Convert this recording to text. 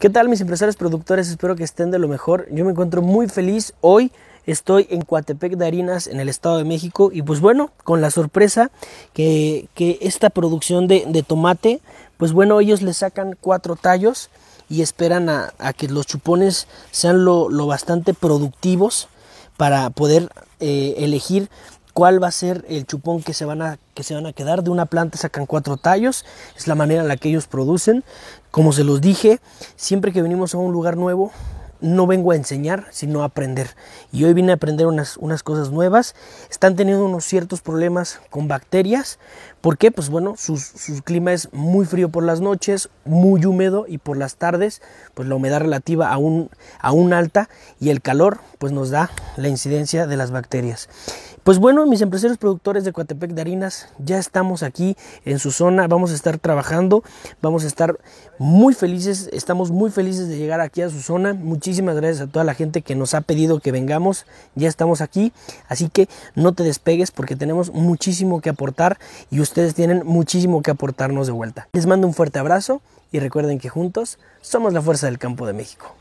¿Qué tal mis empresarios productores? Espero que estén de lo mejor. Yo me encuentro muy feliz. Hoy estoy en Coatepec de Harinas, en el Estado de México. Y pues bueno, con la sorpresa que, esta producción de, tomate, pues bueno, ellos le sacan cuatro tallos y esperan a, que los chupones sean lo, bastante productivos para poder eh, elegir cuál va a ser el chupón que se van a, que se van a quedar. De una planta sacan cuatro tallos, es la manera en la que ellos producen. Como se los dije, siempre que venimos a un lugar nuevo, no vengo a enseñar, sino a aprender. Y hoy vine a aprender unas, cosas nuevas. Están teniendo unos ciertos problemas con bacterias. ¿Por qué? Pues bueno, su, clima es muy frío por las noches, muy húmedo y por las tardes, pues la humedad relativa aún, aún alta y el calor, pues nos da la incidencia de las bacterias. Pues bueno, mis empresarios productores de Coatepec de Harinas, ya estamos aquí en su zona, vamos a estar trabajando, vamos a estar muy felices, estamos muy felices de llegar aquí a su zona. Muchísimas gracias a toda la gente que nos ha pedido que vengamos, ya estamos aquí, así que no te despegues porque tenemos muchísimo que aportar y ustedes tienen muchísimo que aportarnos de vuelta. Les mando un fuerte abrazo y recuerden que juntos somos la fuerza del campo de México.